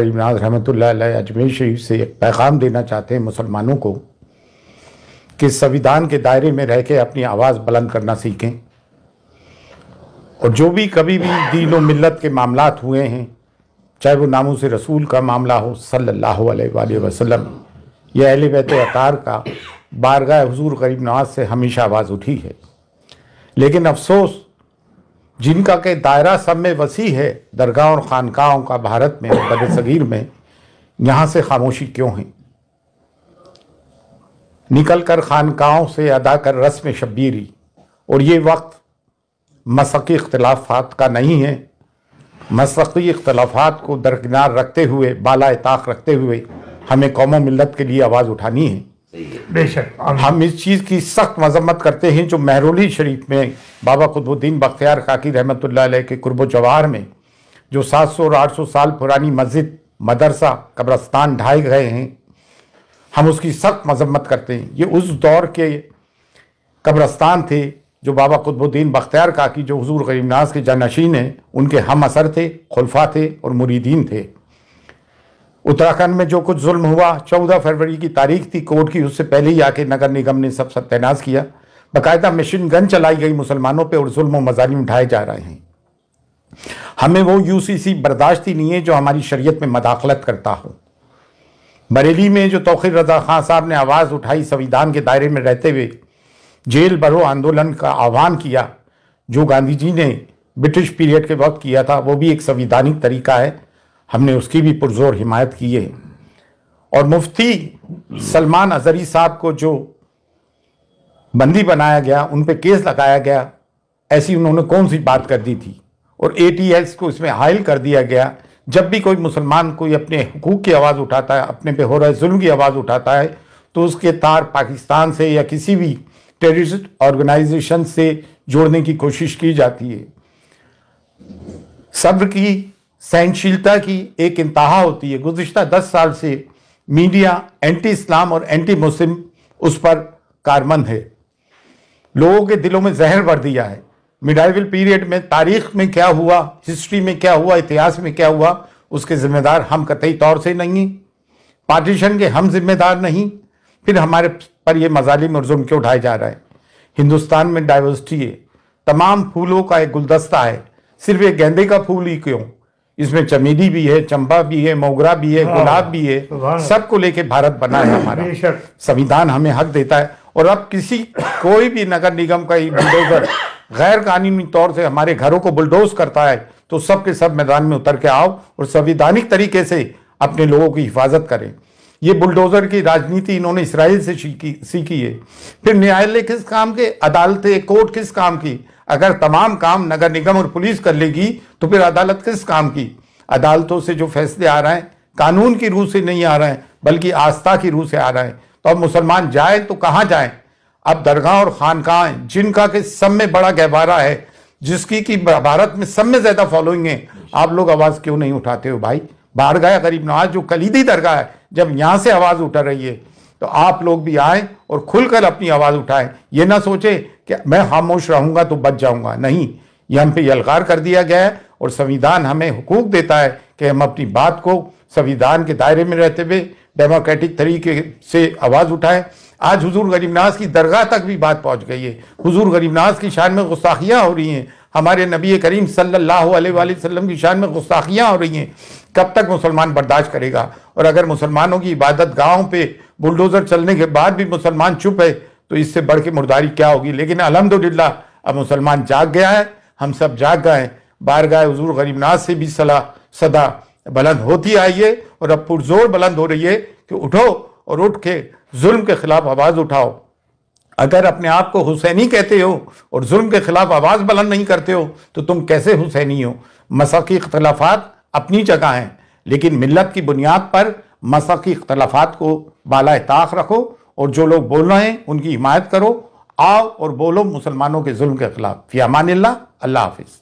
नाज रहमत अजमेर शरीफ से एक पैगाम देना चाहते हैं मुसलमानों को कि संविधान के दायरे में रह के अपनी आवाज़ बुलंद करना सीखें और जो भी कभी भी दीन मिल्लत के मामला हुए हैं चाहे वो नामों से रसूल का मामला हो सल्लल्लाहु अलैहि वसल्लम या अहल बैत अतार का बारगाह हजूर करीब नवाज से हमेशा आवाज़ उठी है लेकिन अफसोस जिनका के दायरा सब में वसी है दरगाह और खानकाओं का भारत में बद सगीर में यहाँ से खामोशी क्यों है निकल कर ख़ानकाओं से अदा कर रस्म शब्बीरी और ये वक्त मसकी इख्तलाफात का नहीं है मसकी इख्तलाफात को दरकिनार रखते हुए बाला ताक रखते हुए हमें कौम मिलत के लिए आवाज़ उठानी है बेशक हम इस चीज़ की सख्त मजम्मत करते हैं जो महरोली शरीफ में बाबा खुदबुद्दीन बख्तियार खाकी रहमत के कुर्ब जवाहर में जो 700 और 800 साल पुरानी मस्जिद मदरसा कब्रस्तान ढाए गए हैं हम उसकी सख्त मजम्मत करते हैं ये उस दौर के कब्रस्तान थे जो बाबा खुदबुद्दीन बख्तियार काकी जो हजूर गरीबनास के जानशीन हैं उनके हम असर थे खुलफा थे और मुरीदीन थे उत्तराखंड में जो कुछ जुल्म हुआ चौदह फरवरी की तारीख थी कोर्ट की उससे पहले ही आके नगर निगम ने सब सत्यानाश किया बाकायदा मशीन गन चलाई गई मुसलमानों पे और जुल्म मजालिम उठाए जा रहे हैं हमें वो यूसीसी बर्दाश्त ही नहीं है जो हमारी शरीयत में मदाखलत करता हो बरेली में जो तोखिर रजा खान साहब ने आवाज़ उठाई संविधान के दायरे में रहते हुए जेल भरो आंदोलन का आह्वान किया जो गांधी जी ने ब्रिटिश पीरियड के वक्त किया था वो भी एक संविधानिक तरीका है हमने उसकी भी पुरजोर हिमायत की है और मुफ्ती सलमान अजहरी साहब को जो बंदी बनाया गया उन पर केस लगाया गया ऐसी उन्होंने कौन सी बात कर दी थी और ए को इसमें हायल कर दिया गया जब भी कोई मुसलमान कोई अपने हकूक़ की आवाज़ उठाता है अपने पे हो रहे जुल्म की आवाज़ उठाता है तो उसके तार पाकिस्तान से या किसी भी टेररिस्ट ऑर्गेनाइजेशन से जोड़ने की कोशिश की जाती है सब्र की सहनशीलता की एक इंतहा होती है गुजशत दस साल से मीडिया एंटी इस्लाम और एंटी मुस्लिम उस पर कारमंद है लोगों के दिलों में जहर भर दिया है मिडाइवल पीरियड में तारीख में क्या हुआ हिस्ट्री में क्या हुआ इतिहास में क्या हुआ उसके ज़िम्मेदार हम कतई तौर से नहीं पार्टीशन के हम जिम्मेदार नहीं फिर हमारे पर यह मजालिम और जुल्म क्यों उठाए जा रहे हैं हिंदुस्तान में डाइवर्सिटी है तमाम फूलों का एक गुलदस्ता है सिर्फ एक गेंदे का फूल ही क्यों इसमें चमेली भी है चंबा भी है मोगरा भी है हाँ, गुलाब भी है सबको लेके भारत बना है हमारा संविधान हमें हक देता है और अब किसी कोई भी नगर निगम का बुलडोजर गैर कानूनी तौर से हमारे घरों को बुलडोज करता है तो सबके सब मैदान में उतर के आओ और संविधानिक तरीके से अपने लोगों की हिफाजत करें ये बुलडोजर की राजनीति इन्होंने इसराइल से सीखी सीखी है फिर न्यायालय किस काम के अदालतें कोर्ट किस काम की अगर तमाम काम नगर निगम और पुलिस कर लेगी तो फिर अदालत किस काम की अदालतों से जो फैसले आ रहे हैं कानून की रूह से नहीं आ रहे हैं बल्कि आस्था की रूह से आ रहे हैं तो अब मुसलमान जाए तो कहाँ जाए अब दरगाह और खानकाहें जिनका के सब में बड़ा गहबारा है जिसकी कि भारत में सब में ज़्यादा फॉलोइंग है आप लोग आवाज़ क्यों नहीं उठाते हो भाई बाहर गया गरीब नवाज जो कलीदी दरगाह है जब यहां से आवाज़ उठा रही है तो आप लोग भी आए और खुलकर अपनी आवाज़ उठाएं ये ना सोचें कि मैं खामोश रहूँगा तो बच जाऊँगा नहीं ये हम पे यलगार कर दिया गया है और संविधान हमें हुकूक देता है कि हम अपनी बात को संविधान के दायरे में रहते हुए डेमोक्रेटिक तरीके से आवाज़ उठाएं आज हुजूर नाज की दरगाह तक भी बात पहुंच गई है हुजूर नाज की शान में गुस्ताखियाँ हो रही हैं हमारे नबी करीम सल्लल्लाहु अलैहि वसल्लम की शान में गुस्ताखियां हो रही हैं कब तक मुसलमान बर्दाश्त करेगा और अगर मुसलमानों की इबादत गाहों पर बुलडोज़र चलने के बाद भी मुसलमान चुप है तो इससे बढ़ के मुर्दारी क्या होगी लेकिन अलहमदिल्ला अब मुसलमान जाग गया है हम सब जाग गए बार गाय हजूर गरीब नाज से भी सलाह सदा बुलंद होती आई है और अब पुरजोर बुलंद हो रही है कि उठो और उठ के जुल्म के खिलाफ आवाज़ उठाओ अगर अपने आप को हुसैनी कहते हो और जुल्म के खिलाफ आवाज़ बुलंद नहीं करते हो तो तुम कैसे हुसैनी हो मसाकी इख्तलाफात अपनी जगह हैं लेकिन मिलत की बुनियाद पर मसाकी इख्तलाफात को बाला ताक रखो और जो लोग बोल रहे हैं उनकी हिमायत करो आओ और बोलो मुसलमानों के जुल्म के खिलाफ फियामान अल्लाह हाफिज़